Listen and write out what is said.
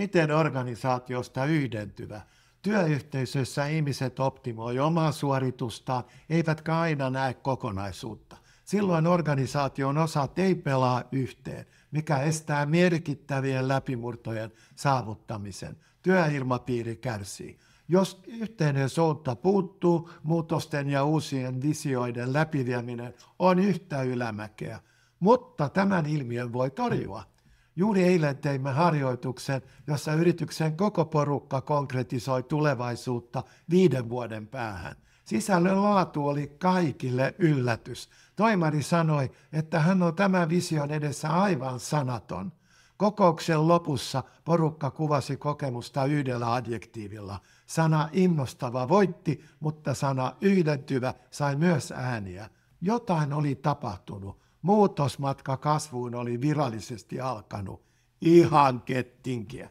miten organisaatiosta yhdentyvä. Työyhteisössä ihmiset optimoivat omaa suoritusta, eivätkä aina näe kokonaisuutta. Silloin organisaation osat ei pelaa yhteen, mikä estää merkittävien läpimurtojen saavuttamisen. Työilmapiiri kärsii. Jos yhteinen suunta puuttuu, muutosten ja uusien visioiden läpivieminen on yhtä ylämäkeä. Mutta tämän ilmiön voi torjua. Juuri eilen teimme harjoituksen, jossa yrityksen koko porukka konkretisoi tulevaisuutta viiden vuoden päähän. Sisällön laatu oli kaikille yllätys. Toimari sanoi, että hän on tämän vision edessä aivan sanaton. Kokouksen lopussa porukka kuvasi kokemusta yhdellä adjektiivilla. Sana innostava voitti, mutta sana yhdentyvä sai myös ääniä. Jotain oli tapahtunut muutosmatka kasvuun oli virallisesti alkanut ihan kettinkiä.